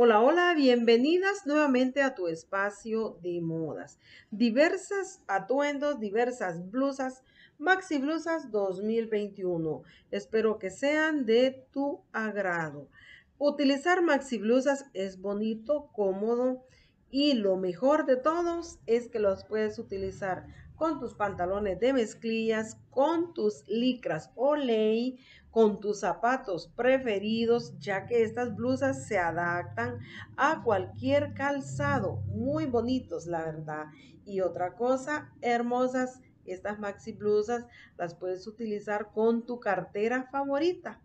Hola, hola, bienvenidas nuevamente a tu espacio de modas. Diversas atuendos, diversas blusas, maxi blusas 2021. Espero que sean de tu agrado. Utilizar maxi blusas es bonito, cómodo y lo mejor de todos es que los puedes utilizar con tus pantalones de mezclillas, con tus licras o ley, con tus zapatos preferidos, ya que estas blusas se adaptan a cualquier calzado. Muy bonitos, la verdad. Y otra cosa, hermosas, estas maxi blusas las puedes utilizar con tu cartera favorita.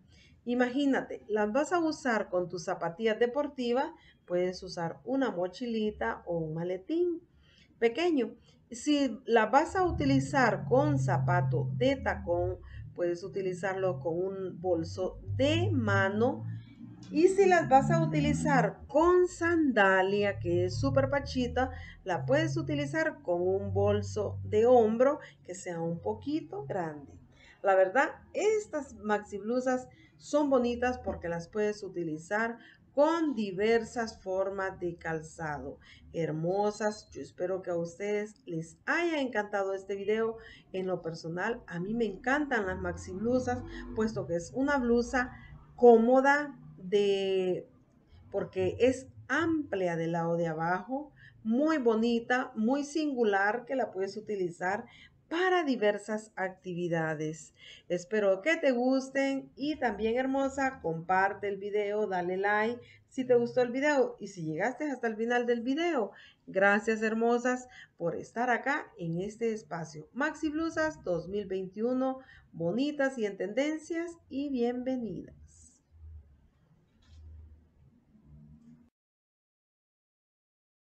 Imagínate, las vas a usar con tus zapatillas deportivas, puedes usar una mochilita o un maletín pequeño. Si las vas a utilizar con zapato de tacón, puedes utilizarlo con un bolso de mano. Y si las vas a utilizar con sandalia, que es súper pachita, la puedes utilizar con un bolso de hombro que sea un poquito grande. La verdad, estas maxi blusas son bonitas porque las puedes utilizar con diversas formas de calzado. Hermosas, yo espero que a ustedes les haya encantado este video. En lo personal, a mí me encantan las maxi blusas, puesto que es una blusa cómoda de porque es amplia del lado de abajo, muy bonita, muy singular, que la puedes utilizar para diversas actividades. Espero que te gusten y también hermosa, comparte el video, dale like si te gustó el video y si llegaste hasta el final del video. Gracias hermosas por estar acá en este espacio. Maxi Blusas 2021, bonitas y en tendencias y bienvenidas.